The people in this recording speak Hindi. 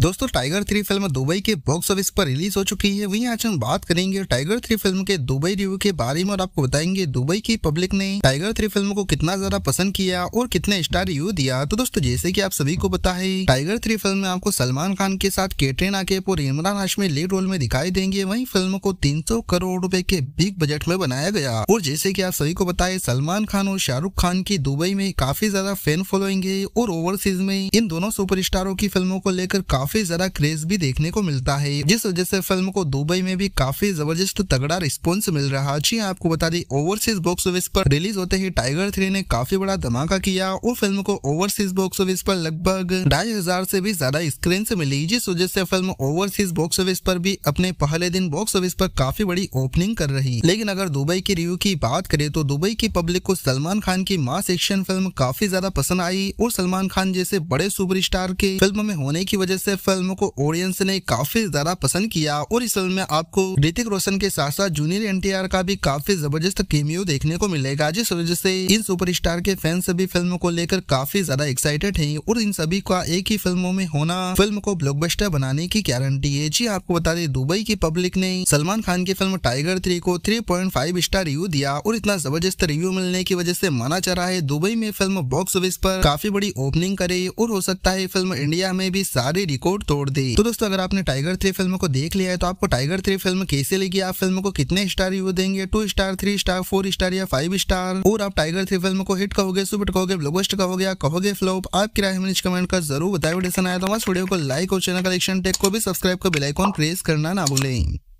दोस्तों टाइगर थ्री फिल्म दुबई के बॉक्स ऑफिस पर रिलीज हो चुकी है वहीं आज हम बात करेंगे टाइगर थ्री फिल्म के दुबई रिव्यू के बारे में और आपको बताएंगे दुबई की पब्लिक ने टाइगर थ्री फिल्म को कितना ज्यादा पसंद किया और कितने स्टार रिव्यू दिया तो दोस्तों जैसे कि आप सभी को पता है टाइगर थ्री फिल्म में आपको सलमान खान के साथ कैटरीना केप और इमरान हाशमी लीड रोल में दिखाई देंगे वही फिल्म को तीन करोड़ रूपए के बिग बजट में बनाया गया और जैसे की आप सभी को बताए सलमान खान और शाहरुख खान की दुबई में काफी ज्यादा फैन फॉलोइंग है और ओवरसीज में इन दोनों सुपर की फिल्मों को लेकर काफी ज्यादा क्रेज भी देखने को मिलता है जिस वजह से फिल्म को दुबई में भी काफी जबरदस्त तगड़ा रिस्पॉन्स मिल रहा जी हाँ, आपको बता दी ओवरसीज बॉक्स ऑफिस पर रिलीज होते ही टाइगर थ्री ने काफी बड़ा धमाका किया और फिल्म को ओवरसीज बॉक्स ऑफिस पर लगभग ढाई हजार से भी ज्यादा स्क्रीन से मिली जिस वजह से फिल्म ओवरसीज बॉक्स ऑफिस पर भी अपने पहले दिन बॉक्स ऑफिस पर काफी बड़ी ओपनिंग कर रही लेकिन अगर दुबई की रिव्यू की बात करें तो दुबई की पब्लिक को सलमान खान की मास एक्शन फिल्म काफी ज्यादा पसंद आई और सलमान खान जैसे बड़े सुपरस्टार के फिल्म में होने की वजह से से फिल्म को ऑडियंस ने काफी ज्यादा पसंद किया और इस फिल्म में आपको ऋतिक रोशन के साथ साथ जूनियर एन का भी काफी जबरदस्त केमियो देखने को मिलेगा जिस वजह से इन सुपरस्टार के फैंस भी फिल्म को लेकर काफी ज्यादा एक्साइटेड है और इन सभी का एक ही फिल्मों में होना फिल्म को ब्लॉकबस्टर बनाने की गारंटी है जी आपको बता दें दुबई की पब्लिक ने सलमान खान की फिल्म टाइगर थ्री को थ्री स्टार रिव्यू दिया और इतना जबरदस्त रिव्यू मिलने की वजह से माना जा रहा है दुबई में फिल्म बॉक्स ऑफिस पर काफी बड़ी ओपनिंग करे और हो सकता है फिल्म इंडिया में भी सारे रिकॉर्ड तोड़ दी तो दोस्तों अगर आपने टाइगर थ्री फिल्म को देख लिया है तो आपको टाइगर थ्री फिल्म कैसे लगी आप फिल्म को कितने स्टार यू देंगे two star three star four star या फाइव स्टार और आप टाइगर थ्री फिल्म को हिट कहोगे सुपर कहोगे ब्लॉगस्ट कहोगे या कहोगे फ्लॉप आप किराए हमें कमेंट कर जरूर बताए वीडियो आया तो हमारे वीडियो को लाइक और चैनल कलेक्शन टेक को भी सब्सक्राइब कर बेलाइकॉन प्रेस करना ना भूलें